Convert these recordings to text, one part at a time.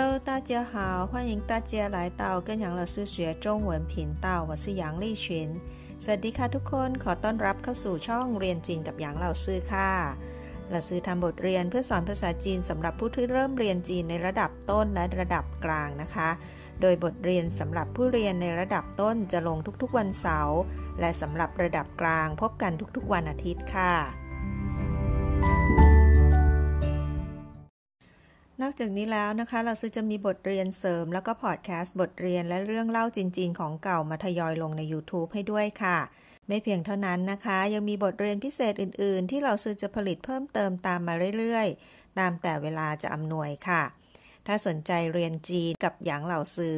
Hello，大家好，欢迎大家来到跟杨老师学中文频道，我是杨丽群。สวัสดี ค่ะทุกคน ขอต้อนรับเข้าสู่ช่องเรียนจีนกับหยางเราซื้อค่ะเราซื้อทำบทเรียนเพื่อสอนภาษาจีนสำหรับผู้ที่เริ่มเรียนจีนในระดับต้นและระดับกลางนะคะ โดยบทเรียนสำหรับผู้เรียนในระดับต้นจะลงทุกๆวันเสาร์ และสำหรับระดับกลาง พบกันทุกๆ วันอาทิตย์ค่ะนอกจากนี้แล้วนะคะเราซื้อจะมีบทเรียนเสริมแล้วก็พอดแคสต์บทเรียนและเรื่องเล่าจริง ๆ ของเก่ามาทยอยลงใน YouTube ให้ด้วยค่ะ ไม่เพียงเท่านั้นนะคะ ยังมีบทเรียนพิเศษอื่นๆ ที่เราซื้อจะผลิตเพิ่มเติมตามมาเรื่อยๆ ตามแต่เวลาจะอำนวยค่ะ ถ้าสนใจเรียนจีนกับหยางเหล่าซื้อ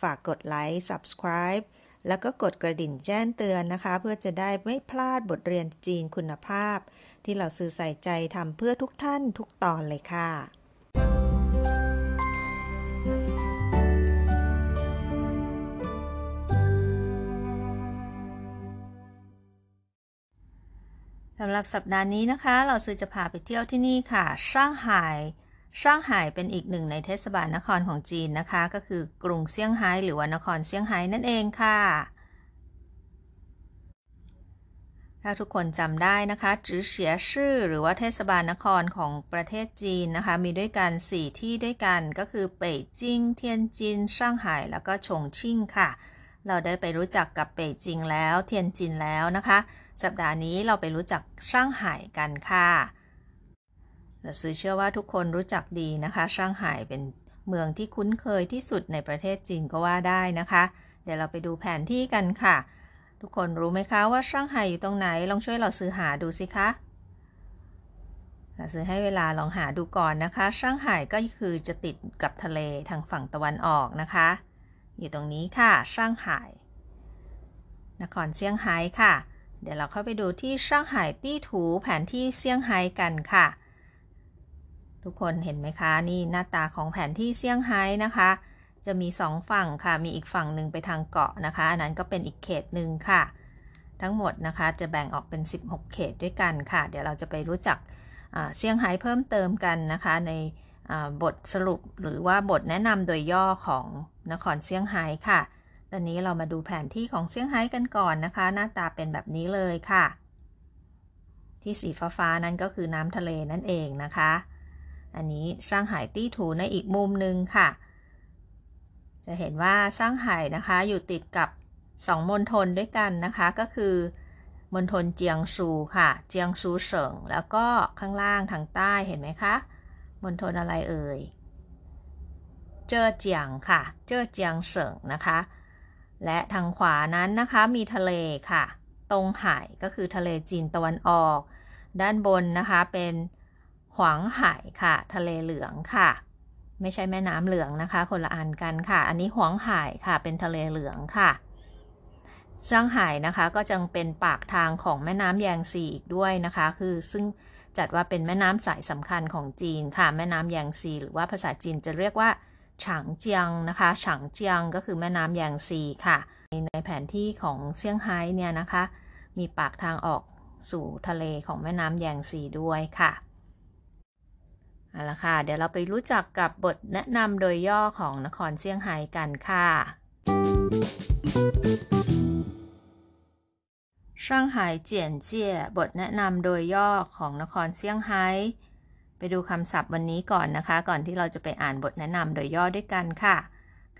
ฝากกดไลค์ subscribe แล้วก็กดกระดิ่งแจ้งเตือนนะคะ เพื่อจะได้ไม่พลาดบทเรียนจีนคุณภาพ ที่เราซื้อใส่ใจทำเพื่อทุกท่านทุกตอนเลยค่ะสำหรับสัปดาห์นี้นะคะ เราซื้อจะพาไปเที่ยวที่นี่ค่ะซ่างหฮ่ซ่างหฮ่เป็นอีกหนึ่งในเทศบาลนครของจีนนะคะ ก็คือกรุงเซี่ยงไฮ้หรือว่านครเซี่ยงไฮ้นั่นเองค่ะถ้าทุกคนจำได้นะคะจือเสียชื่อหรือว่าเทศบาลนครของประเทศจีนนะคะ มีด้วยกัน4ที่ด้วยกันก็คือเป่ยจิง เทียนจินซ่างไห่แล้วก็ชงชิ่งค่ะ เราได้ไปรู้จักกับเป่ยจิงแล้ว เทียนจินแล้วนะคะ สัปดาห์นี้เราไปรู้จักซ่างไห่กันค่ะแราซื้อเชื่อว่าทุกคนรู้จักดีนะคะซ่างไห่เป็นเมืองที่คุ้นเคยที่สุดในประเทศจีนก็ว่าได้นะคะ เดี๋ยวเราไปดูแผนที่กันค่ะทุกคนรู้ไหมคะว่าเซี่ยงไฮ้อยู่ตรงไหนลองช่วยเราซื้อหาดูสิคะเราซื้อให้เวลาลองหาดูก่อนนะคะเซี่ยงไฮ้ก็คือจะติดกับทะเลทางฝั่งตะวันออกนะคะ อยู่ตรงนี้ค่ะเซี่ยงไฮ้นครเซี่ยงไฮ้ค่ะ เดี๋ยวเราเข้าไปดูที่เซี่ยงไฮ้ตี้ถูแผนที่เซี่ยงไฮ้กันค่ะ ทุกคนเห็นไหมคะ นี่หน้าตาของแผนที่เซี่ยงไฮ้นะคะจะมี2ฝั่งค่ะ มีอีกฝั่งหนึ่งไปทางเกาะนะคะ อันนั้นก็เป็นอีกเขตหนึ่งค่ะ ทั้งหมดนะคะจะแบ่งออกเป็น 16 เขตด้วยกันค่ะ เดี๋ยวเราจะไปรู้จักเซี่ยงไฮ้เพิ่มเติมกันนะคะ ในบทสรุปหรือว่าบทแนะนำโดยย่อของนครเซี่ยงไฮ้ค่ะ ตอนนี้เรามาดูแผนที่ของ เซี่ยงไฮ้กันก่อนนะคะ หน้าตาเป็นแบบนี้เลยค่ะ ที่สีฟ้าๆนั้นก็คือน้ำทะเลนั่นเองนะคะ อันนี้ซ่างหฮ้ตี้ถูในอีกมุมหนึ่งค่ะจะเห็นว่าซ่างไห่นะคะอยู่ติดกับสองมณฑลด้วยกันนะคะ ก็คือมณฑลเจียงซูค่ะ เจียงซูเฉิง แล้วก็ข้างล่างทางใต้เห็นไหมคะมณฑลอะไรเอ่ยเจ้อเจียงค่ะเจ้อเจียงเฉิงนะคะ และทางขวานั้นนะคะมีทะเลค่ะ ตรงไห่ก็คือทะเลจีนตะวันออก ด้านบนนะคะเป็นหวางไห่ค่ะทะเลเหลืองค่ะไม่ใช่แม่น้ำเหลืองนะคะ คนละอันกันค่ะ อันนี้หวงหายค่ะเป็นทะเลเหลืองค่ะเซี่ยงไฮ้นะคะก็จึงเป็นปากทางของแม่น้ำแยงซีอีกด้วยนะคะ คือซึ่งจัดว่าเป็นแม่น้ำสายสำคัญของจีนค่ะ แม่น้ำแยงซีหรือว่าภาษาจีนจะเรียกว่าฉางเจียงนะคะฉางเจียงก็คือแม่น้ำแยงซีค่ะ ในแผนที่ของเซี่ยงไฮ้เนี่ยนะคะ มีปากทางออกสู่ทะเลของแม่น้ำแยงซีด้วยค่ะเอาละค่ะ เดี๋ยวเราไปรู้จักกับบทแนะนำโดยย่อของนครเซี่ยงไฮ้กันค่ะี่ยงไฮ้เจียนเจียบทแนะนำโดยย่อของนครเซี่ยงไฮ้ ไปดูคำศัพท์วันนี้ก่อนนะคะ ก่อนที่เราจะไปอ่านบทแนะนำโดยย่อด้วยกันค่ะ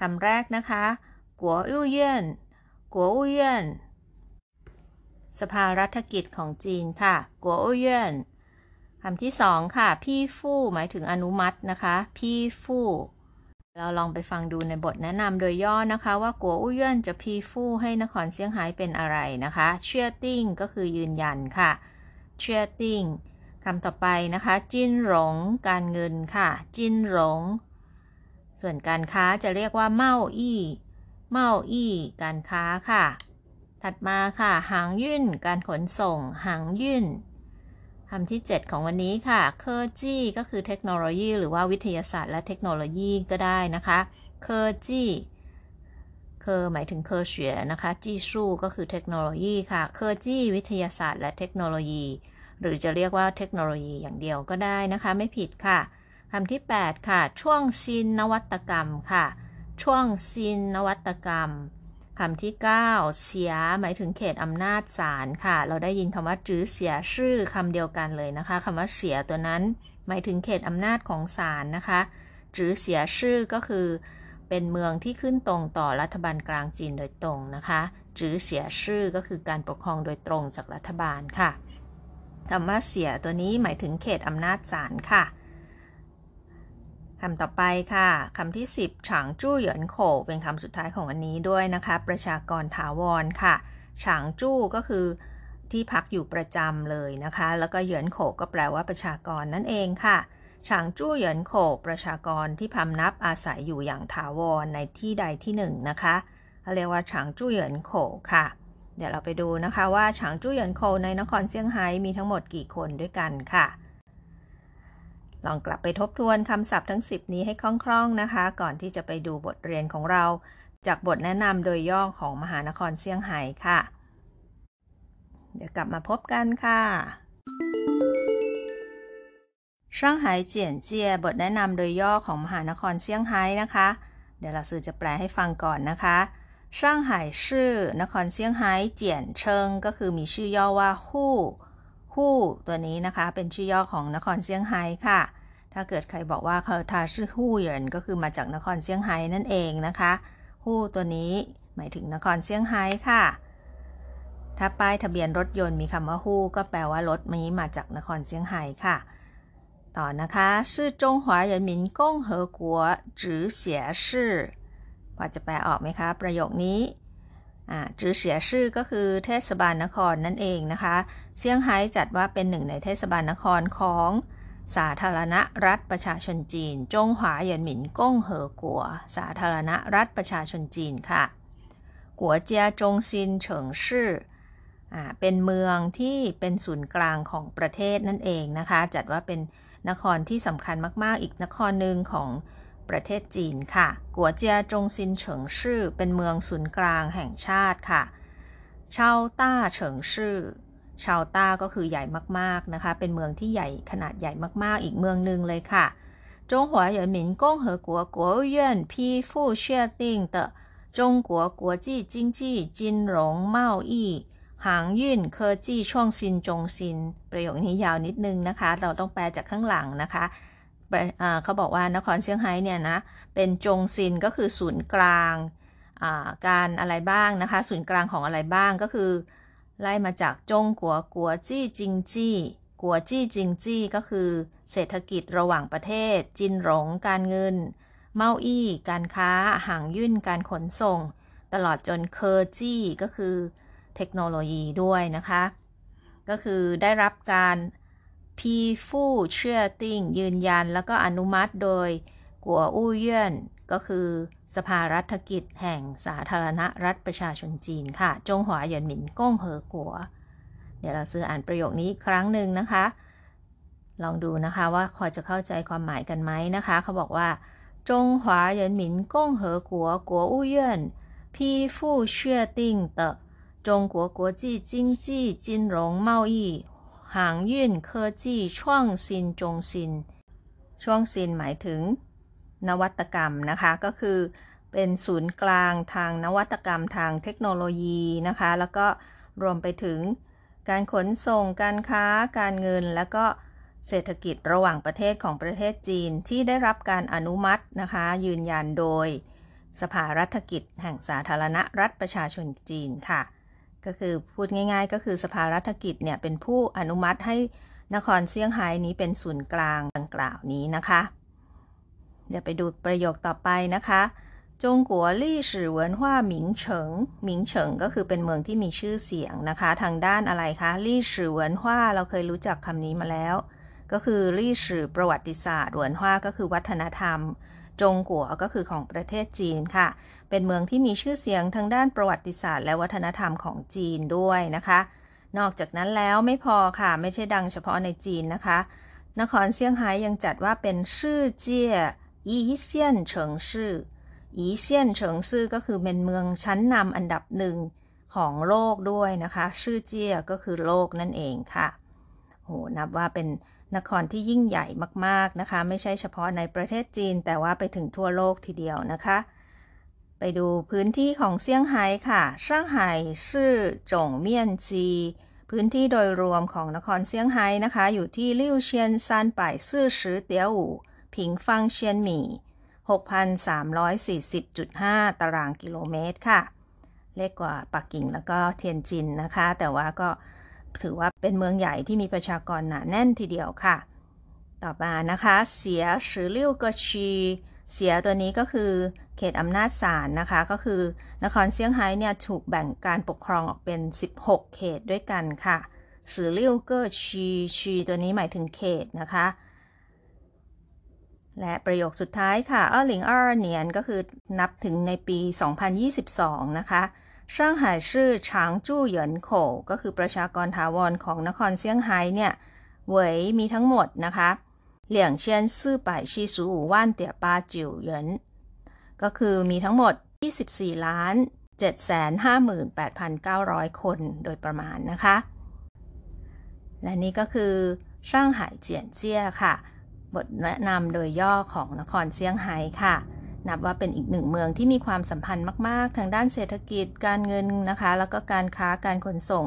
คำแรกนะคะ กัวอู้เยี่ยนกัวอู้เยี่ยนสภารัฐกิจของจีนค่ะ กัวอู้เยี่ยนคำที่สองค่ะ พี่ฟู่ หมายถึงอนุมัตินะคะ พี่ฟู่ เราลองไปฟังดูในบทแนะนำโดยย่อนะคะ ว่ากัวอู้เย่นจะพีฟู่ให้นครเซี่ยงไฮ้เป็นอะไรนะคะ เชื่อติ้ง ก็คือยืนยันค่ะ เชื่อติ้ง คำต่อไปนะคะ จินหลง การเงินค่ะ จินหลง ส่วนการค้าจะเรียกว่า เมาอี้ เมาอี้ การค้าค่ะ ถัดมาค่ะ หางยื่น การขนส่ง หางยื่นคำที่ 7 ของวันนี้ค่ะ เคอร์จีก็คือเทคโนโลยีหรือว่าวิทยาศาสตร์ และเทคโนโลยีก็ได้นะคะ เคอร์จีเคอหมายถึง เคอร์เฉียนะคะ จีสู้ ก็คือเทคโนโลยีค่ะ เคอร์จีวิทยาศาสตร์และเทคโนโลยี หรือจะเรียกว่าเทคโนโลยีอย่างเดียวก็ได้นะคะ ไม่ผิดค่ะ คำที่8ค่ะ ช่วงชินนวัตกรรมค่ะ ช่วงชินนวัตกรรมคำที่ 9 เสียหมายถึงเขตอำนาจศาลค่ะ เราได้ยินคำว่าจื้อเสียชื่อคำเดียวกันเลยนะคะคำว่าเสียตัวนั้นหมายถึงเขตอำนาจของศาลนะคะ จื้อเสียชื่อก็คือ เป็นเมืองที่ขึ้นตรงต่อรัฐบาลกลางจีนโดยตรงนะคะ จื้อเสียชื่อก็คือการปกครองโดยตรงจากรัฐบาลค่ะคำว่าเสียตัวนี้หมายถึงเขตอำนาจศาลค่ะคำต่อไปค่ะคำที่ 10ฉางจู้เหยินโขเป็นคำสุดท้ายของอันนี้ด้วยนะคะ ประชากรถาวรค่ะฉางจู้ก็คือ ที่พักอยู่ประจำเลยนะคะ แล้วก็เหยินโขก็แปลว่าประชากรนั่นเองค่ะฉางจู้เหยินโข ประชากรที่พำนับอาศัยอยู่อย่างถาวรในที่ใดที่หนึ่งนะคะเขาเรียกว่าฉางจู้เหยินโข ค่ะ เดี๋ยวเราไปดูนะคะว่าฉางจู้เหยินโขในนครเซี่ยงไฮ้มีทั้งหมดกี่คนด้วยกันค่ะลองกลับไปทบทวนคำศัพท์ทั้ง 10 นี้ให้คล่องๆนะคะ ก่อนที่จะไปดูบทเรียนของเรา จากบทแนะนำโดยย่อของมหานครเซี่ยงไฮ้ค่ะ เดี๋ยวกลับมาพบกันค่ะช่างหายเจียนเจีย บทแนะนำโดยย่อของมหานครเซี่ยงไฮ้นะคะ เดี๋ยวเราสื่อจะแปลให้ฟังก่อนนะคะช่างหายชื่อนครเซี่ยงไฮ้เจียนเชิง ก็คือมีชื่อย่อว่าฮู้คู่ตัวนี้นะคะเป็นชื่อย่อของนครเซี่ยงไฮ้ค่ะ ถ้าเกิดใครบอกว่าเขาทาชื่อฮู้เหยินก็คือมาจากนครเซี่ยงไฮ้นั่นเองนะคะฮู้ตัวนี้ หมายถึงนครเซี่ยงไฮ้ค่ะ ถ้าป้ายทะเบียนรถยนต์มีคำว่าฮู้ก็แปลว่ารถนี้มาจากนครเซี่ยงไฮ้ค่ะ ต่อนะคะชื่อจงหวาเหรินหมินกงเหอกัวจือเสียชื่อพอจะแปลออกไหมคะ ประโยคนี้จือเสียชื่อก็คือเทศบาลนครนั่นเองนะคะ เซี่ยงไฮ้จัดว่าเป็นหนึ่งในเทศบาลนครของสาธารณรัฐประชาชนจีน จงหวาเหยีนหมินก้งเหอกัว สาธารณรัฐประชาชนจีนค่ะ กัวเจียจงซินเฉิงชื่อเป็นเมืองที่เป็นศูนย์กลางของประเทศนั่นเองนะคะ จัดว่าเป็นนครที่สำคัญมากๆ อีกนครหนึ่งของประเทศจีนค่ะ กัวเจียจงซินเฉิงชื่อเป็นเมืองศูนย์กลางแห่งชาติค่ะ ชาวต้าเฉิงชื่อชาวต้าก็คือใหญ่มากๆนะคะ เป็นเมืองที่ใหญ่ขนาดใหญ่มากๆอีกเมืองหนึ่งเลยค่ะ จงหัวเหยินหมินกงเหอ กัวกัวเยื่นพี่ฟู่เชี่ยติงเตอ中国国际经济金融贸易หางยื่นเคอร์จี้ช่วงซินจงซิน ประโยคนี้ยาวนิดนึงนะคะ เราต้องแปลจากข้างหลังนะคะเขาบอกว่านครเซี่ยงไฮ้เนี่ยนะเป็นจงซินก็คือศูนย์กลางการอะไรบ้างนะคะ ศูนย์กลางของอะไรบ้างก็คือ ไล่มาจากจงกัว กัวจี้จิงจี้กัวจี้จิงจี้ก็คือเศรษฐกิจระหว่างประเทศ จินหลงการเงิน เมาอี้ การค้าห่างยื่นการขนส่งตลอดจนเคอร์จี้ก็คือเทคโนโลยีด้วยนะคะ ก็คือได้รับการพีฟู่เชื่อติ้งยืนยัน แล้วก็อนุมัติโดยกัวอู้เยื่อนก็คือสภารัฐกิจแห่งสาธารณรัฐประชาชนจีนค่ะ จงหวาหยวนหมินก้งเหอกัว เดี๋ยวเราซื้ออ่านประโยคนี้ครั้งหนึ่งนะคะ ลองดูนะคะว่าพอจะเข้าใจความหมายกันไหมนะคะ เขาบอกว่า จงหวาหยวนหมินก้งเหอกัว กัวอู้เยื่อนพี่ฟู่เชื่อติ้งเตอ中国国际经济金融贸易หางยื่นเคอร์จี้ช่วงซินจงซิน ช่วงซินหมายถึงนวัตกรรมนะคะก็คือเป็นศูนย์กลางทางนวัตกรรมทางเทคโนโลยีนะคะ แล้วก็รวมไปถึงการขนส่ง การค้าการเงินและก็เศรษฐกิจระหว่างประเทศของประเทศจีนที่ได้รับการอนุมัตินะคะ ยืนยันโดย สภารัฐกิจแห่งสาธารณรัฐประชาชนจีนค่ะก็คือพูดง่าย ๆ ก็คือสภารัฐกิจเนี่ย เป็นผู้อนุมัติให้นครเซี่ยงไฮ้นี้เป็นศูนย์กลางดังกล่าวนี้นะคะ เดี๋ยวไปดูประโยคต่อไปนะคะ จงกัวลี่สือเวินว่าหมิงเฉิงหมิงเฉิงก็คือเป็นเมืองที่มีชื่อเสียงนะคะ ทางด้านอะไรคะลี่สือเวินว่าเราเคยรู้จักคำนี้มาแล้ว ก็คือลี่สือประวัติศาสตร์เวินว่าก็คือวัฒนธรรม จงกัวก็คือของประเทศจีนค่ะเป็นเมืองที่มีชื่อเสียงทางด้านประวัติศาสตร์และวัฒนธรรมของจีนด้วยนะคะ นอกจากนั้นแล้วไม่พอค่ะ ไม่ใช่ดังเฉพาะในจีนนะคะ นครเซี่ยงไฮ้ยังจัดว่าเป็นชื่อเจียอีเซียนเฉิงซื่ออีเซียนเฉิงซื่อก็คือเป็นเมืองชั้นนำอันดับหนึ่งของโลกด้วยนะคะชื่อเจียก็คือโลกนั่นเองค่ะโหนับว่าเป็นนครที่ยิ่งใหญ่มากๆนะคะ ไม่ใช่เฉพาะในประเทศจีนแต่ว่าไปถึงทั่วโลกทีเดียวนะคะไปดูพื้นที่ของเซี่ยงไฮ้ค่ะี่ยงไฮ้ชื่อจงเมียนจี พื้นที่โดยรวมของนครเซี่ยงไฮ้นะคะ อยู่ที่ลิ้วเชียนซานป่ายซื่อสือเตียวผิงฟังเชียนหมี่6,340.5ตารางกิโลเมตรค่ะ เล็กกว่าปักกิ่งแล้วก็เทียนจินนะคะ แต่ว่าก็ถือว่าเป็นเมืองใหญ่ที่มีประชากรหนาแน่นทีเดียวค่ะ ต่อมานะคะ เสียสือลี้วกชีเสียตัวนี้ก็คือเขตอำนาจศาลนะคะ ก็คือนครเซี่ยงไฮ้เนี่ย ถูกแบ่งการปกครองออกเป็น 16 เขตด้วยกันค่ะ สือเลี้ยวเกอร์ชีชีตัวนี้หมายถึงเขตนะคะ และประโยคสุดท้ายค่ะอ้อหลิงอ้อเหนียนก็คือนับถึงในปี 2022 นะคะี่ยงไฮ้ชื่อช้างจู้เหยินโขก็คือประชากรถาวรของนครเซี่ยงไฮ้เนี่ยเหวยมีทั้งหมดนะคะ เหลี่ยงเชียนซื่อไปชีสูอูว่านเตี่ยปาจิ๋วเหยินก็คือมีทั้งหมด 24ล้าน758,900 คนโดยประมาณนะคะ และนี่ก็คือช่างหายเจียนเจี้ยค่ะ บทแนะนำโดยย่อของนครเซี่ยงไฮ้ค่ะ นับว่าเป็นอีกหนึ่งเมืองที่มีความสัมพันธ์มากๆ ทางด้านเศรษฐกิจการเงินนะคะ แล้วก็การค้าการขนส่ง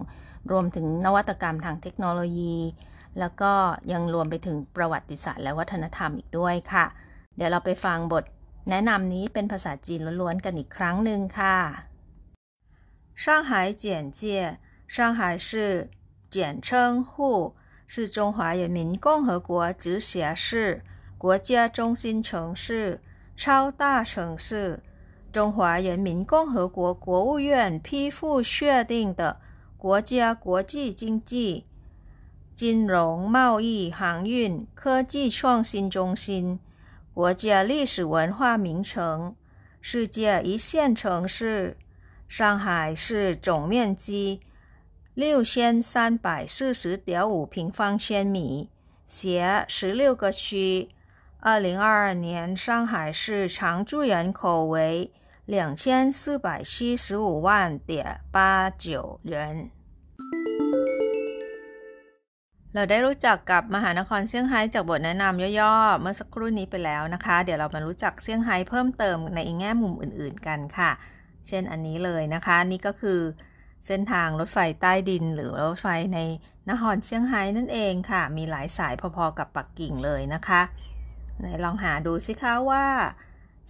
รวมถึงนวัตกรรมทางเทคโนโลยี แล้วก็ยังรวมไปถึงประวัติศาสตร์และวัฒนธรรมอีกด้วยค่ะ เดี๋ยวเราไปฟังบทแนะนำนี้เป็นภาษาจีนล้วนๆกันอีกครั้งหนึ่งค่ะ。上海简介：上海市简称沪，是中华人民共和国直辖市、国家中心城市、超大城市。中华人民共和国国务院批复确定的国家国际经济、金融、贸易、航运、科技创新中心。国家历史文化名城、世界一线城市，上海市总面积六千三百四十点五平方千米，辖十六个区。二零二二年，上海市常住人口为两千四百七十五万点八九人。เราได้รู้จักกับมหานครเซี่ยงไฮ้จากบทแนะนำย่อๆเมื่อสักครู่นี้ไปแล้วนะคะ เดี๋ยวเรามารู้จักเซี่ยงไฮ้เพิ่มเติมในอีกแง่มุมอื่น ๆ กันค่ะ เช่นอันนี้เลยนะคะ นี่ก็คือ เส้นทางรถไฟใต้ดิน หรือรถไฟในนครเซี่ยงไฮ้นั่นเองค่ะ มีหลายสายพอ ๆ กับปักกิ่งเลยนะคะไหนลองหาดูสิคะว่า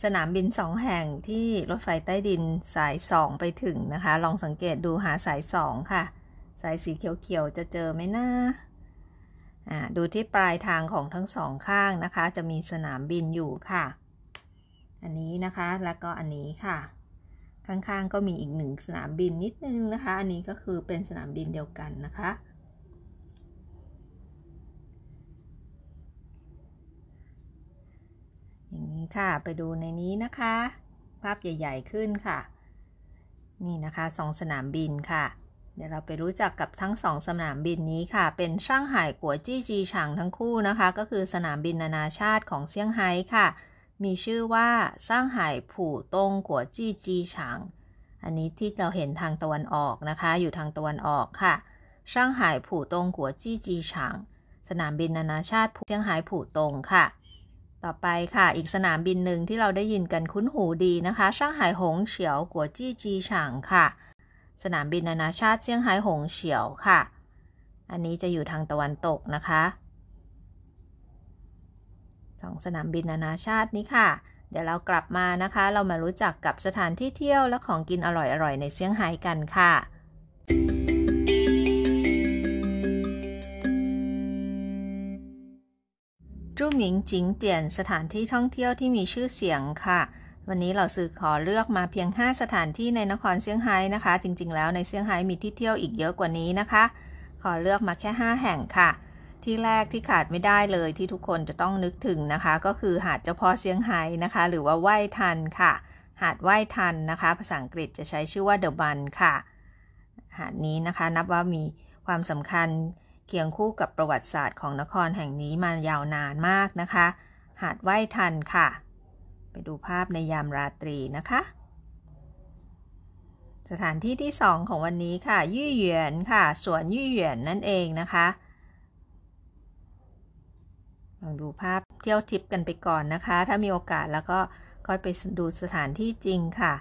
สนามบินสองแห่งที่รถไฟใต้ดินสายสองไปถึงนะคะ ลองสังเกตดูหาสายสองค่ะ สายสีเขียว ๆ จะเจอไหมนะ้าดูที่ปลายทางของทั้งสองข้างนะคะ จะมีสนามบินอยู่ค่ะ อันนี้นะคะแล้วก็อันนี้ค่ะข้างๆก็มีอีกหนึ่งสนามบินนิดนึงนะคะอันนี้ก็คือเป็นสนามบินเดียวกันนะคะ อย่างนี้ค่ะไปดูในนี้นะคะ ภาพใหญ่ๆขึ้นค่ะ นี่นะคะสองสนามบินค่ะเดี๋ยวเราไปรู้จักกับทั้งสองสนามบินนี้ค่ะ เป็นช่างหายกัวจี้จีฉางทั้งคู่นะคะ ก็คือสนามบินนานาชาติของเซี่ยงไฮ้ค่ะ มีชื่อว่าสร้างหายผู่ตงกัวจี้จีฉาง อันนี้ที่เราเห็นทางตะวันออกนะคะ อยู่ทางตะวันออกค่ะช่างหายผู่ตงกัวจี้จีฉาง สนามบินนานาชาติเซี่ยงไฮ้ผู่ตงค่ะ ต่อไปค่ะ อีกสนามบินหนึ่งที่เราได้ยินกันคุ้นหูดีนะคะช่างหายหงเฉียวกัวจี้จีฉางค่ะสนามบินนานาชาติเซี่ยงไฮ้หงเฉียวค่ะ อันนี้จะอยู่ทางตะวันตกนะคะสองสนามบินนานาชาตินี้ค่ะ เดี๋ยวเรากลับมานะคะ เรามารู้จักกับสถานที่เที่ยวและของกินอร่อยๆ ในเซี่ยงไฮ้กันค่ะจู่หมิงจิงเตียนสถานที่ท่องเที่ยวที่มีชื่อเสียงค่ะวันนี้เราสื่อขอเลือกมาเพียง 5 สถานที่ในนครเซี่ยงไฮ้นะคะ จริงๆแล้วในเซี่ยงไฮ้มีที่เที่ยวอีกเยอะกว่านี้นะคะ ขอเลือกมาแค่5แห่งค่ะ ที่แรกที่ขาดไม่ได้เลยที่ทุกคนจะต้องนึกถึงนะคะ ก็คือหาดเจ้าพ่อเซี่ยงไฮ้นะคะ หรือว่าไหว้ทันค่ะ หาดไหว้ทันนะคะ ภาษาอังกฤษจะใช้ชื่อว่าเดอะบันค่ะหาดนี้นะคะนับว่ามีความสำคัญเคียงคู่กับประวัติศาสตร์ของนครแห่งนี้มายาวนานมากนะคะ หาดไหว้ทันค่ะไปดูภาพในยามราตรีนะคะ สถานที่ที่ 2 ของวันนี้ค่ะ ยี่หยวนค่ะ สวนยี่หยวนนั่นเองนะคะ ลองดูภาพเที่ยวทิปกันไปก่อนนะคะ ถ้ามีโอกาสแล้วก็ก็ไปดูสถานที่จริงค่ะ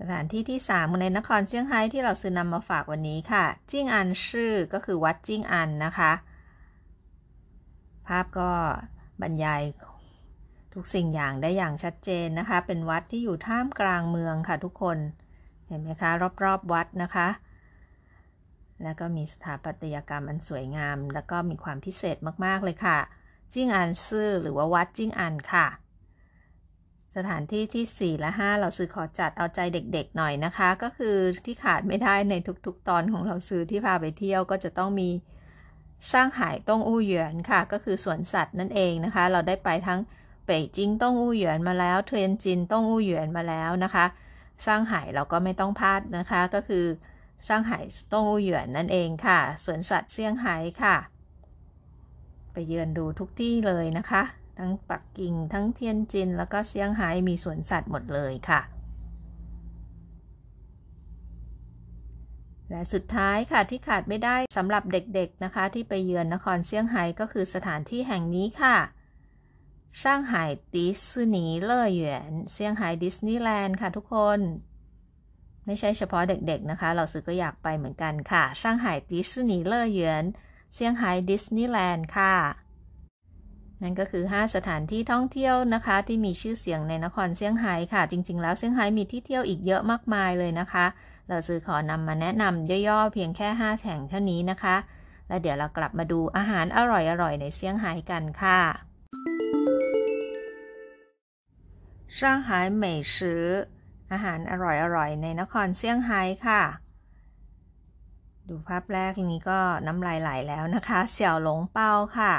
สถานที่ที่3ในนครเซี่ยงไฮ้ที่เราซื้อนำมาฝากวันนี้ค่ะ จิ้งอันชื่อก็คือวัดจิ้งอันนะคะ ภาพก็บรรยาย ทุกสิ่งอย่างได้อย่างชัดเจนนะคะ เป็นวัดที่อยู่ท่ามกลางเมืองค่ะทุกคน เห็นไหมคะรอบๆวัดนะคะ แล้วก็มีสถาปัตยกรรมอันสวยงามแล้วก็มีความพิเศษมากๆเลยค่ะ จิ้งอันซื่อหรือว่าวัดจิ้งอันค่ะ สถานที่ที่ 4 และ 5 เราซื้อขอจัดเอาใจเด็กๆหน่อยนะคะ ก็คือที่ขาดไม่ได้ในทุกๆตอนของเราซื้อที่พาไปเที่ยวก็จะต้องมีช่างหายต้งอู้เหยียนค่ะ ก็คือ สวนสัตว์นั่นเองนะคะ เราได้ไปทั้งเป่ยจิงต้งอู้เหยียนมาแล้ว เทียนจินต้งอู้เหยียนมาแล้วนะคะช่างหาเราก็ไม่ต้องพลาดนะคะ ก็คือช่างหาต้งอู้เหยียนนั่นเองค่ะสวนสัตว์เซี่ยงไฮ้ค่ะ ไปเยือนดูทุกที่เลยนะคะ ทั้งปักกิ่งทั้งเทียนจินแล้วก็เซี่ยงไฮ้มีสวนสัตว์หมดเลยค่ะและสุดท้ายค่ะที่ขาดไม่ได้สำหรับเด็กๆนะคะที่ไปเยือนนครเซี่ยงไฮ้ก็คือสถานที่แห่งนี้ค่ะช่างหายดิสนีย์เล่อหยวนเซี่ยงไฮ้ดิสนีย์แลนด์ค่ะทุกคน ไม่ใช่เฉพาะเด็กๆนะคะเราซื้อก็อยากไปเหมือนกันค่ะช่างหายดิสนีย์เล่อหยวนเซี่ยงไฮ้ดิสนีย์แลนด์ค่ะ นั่นก็คือ 5 สถานที่ท่องเที่ยวนะคะที่มีชื่อเสียงในนครเซี่ยงไฮ้ค่ะ จริงๆแล้วเซี่ยงไฮ้มีที่เที่ยวอีกเยอะมากมายเลยนะคะเราซื้อขอนำมาแนะนำย่อๆเพียงแค่5แห่งเท่านี้นะคะ แล้วเดี๋ยวเรากลับมาดูอาหารอร่อยๆในเซี่ยงไฮ้กันค่ะี่ยงไฮ้เมยซื้ออาหารอร่อยๆในนครเซี่ยงไฮ้ค่ะ ดูภาพแรกนี้ก็น้ำลายไหลแล้วนะคะ เสี่ยวหลงเปาค่ะ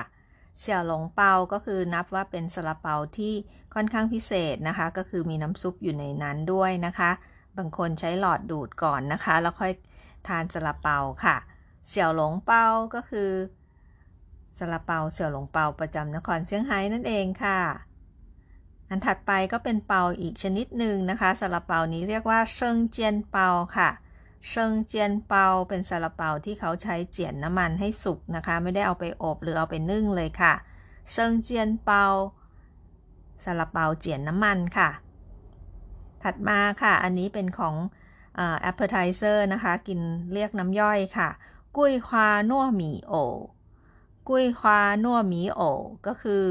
เสี่ยวหลงเปาก็คือนับว่าเป็นซาลาเปาที่ค่อนข้างพิเศษนะคะ ก็คือมีน้ำซุปอยู่ในนั้นด้วยนะคะบางคนใช้หลอดดูดก่อนนะคะ แล้วค่อยทานซาลาเปาค่ะ เสี่ยวหลงเปา ก็คือซาลาเปาเสี่ยวหลงเปาประจำนครเซี่ยงไฮ้นั่นเองค่ะ อันถัดไปก็เป็นเปาอีกชนิดหนึ่งนะคะซาลาเปานี้เรียกว่าเซิงเจียนเปาค่ะเซิงเจียนเปาเป็นซาลาเปา ที่เขาใช้เจียนน้ำมันให้สุกนะคะ ไม่ได้เอาไปอบหรือเอาไปนึ่งเลยค่ะเซิงเจียนเปาซาลาเปาเจียนน้ำมันค่ะถัดมาค่ะอันนี้เป็นของแออปปเร์ไทเซอร์นะคะ กินเรียกน้ำย่อยค่ะ กุ้ยควานัวหมีโอกุ้ยควานัวหมีโอก็คือ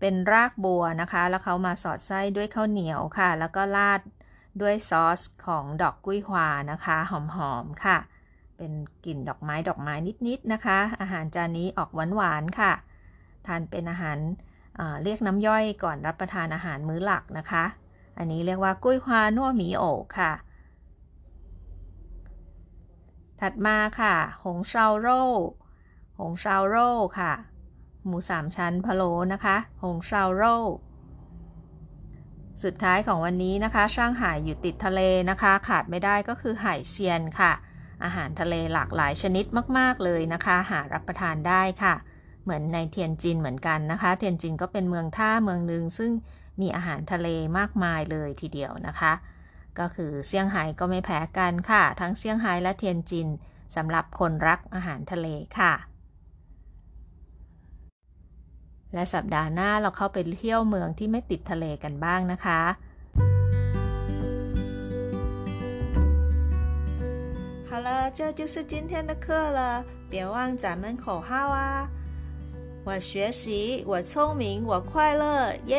เป็นรากบัวนะคะ แล้วเขามาสอดไส้ด้วยข้าวเหนียวค่ะ แล้วก็ราดด้วยซอสของดอกกุ้ยควานะคะ หอมๆค่ะ เป็นกลิ่นดอกไม้ดอกไม้นิดๆนะคะ อาหารจานนี้ออกหวานๆ ค่ะทานเป็นอาหารเรียกน้ำย่อยก่อนรับประทานอาหารมื้อหลักนะคะอันนี้เรียกว่ากุ้ยฮวานัวหมีโอค่ะ ถัดมาค่ะ หงเซาโร่ หงเซาโร่ค่ะ หมูสามชั้นพะโล้นะคะ หงเซาโร่ สุดท้ายของวันนี้นะคะช่างหายอยู่ติดทะเลนะคะ ขาดไม่ได้ก็คือห่ยเซียนค่ะ อาหารทะเลหลากหลายชนิดมากๆเลยนะคะ หารับประทานได้ค่ะ เหมือนในเทียนจินเหมือนกันนะคะ เทียนจินก็เป็นเมืองท่าเมืองหนึ่งซึ่งมีอาหารทะเลมากมายเลยทีเดียวนะคะ ก็คือเซี่ยงไฮ้ก็ไม่แพ้กันค่ะ ทั้งเซี่ยงไฮ้และเทียนจินสำหรับคนรักอาหารทะเลค่ะ และสัปดาห์หน้าเราเข้าไปเที่ยวเมืองที่ไม่ติดทะเลกันบ้างนะคะ好ล这就是今天的课了。别忘咱们口号啊！我学习，我聪明，我快乐，耶！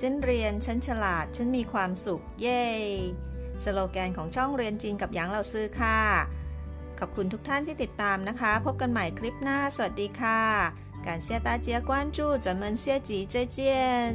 ฉันเรียน ฉันฉลาด ฉันมีความสุข เย้สโลแกนของช่องเรียนจีนกับหยางเหล่าซื้อค่ะ ขอบคุณทุกท่านที่ติดตามนะคะ พบกันใหม่คลิปหน้า สวัสดีค่ะการเสียตาเจียกว้านจู้จวนเมินเสียจีเจยเจียน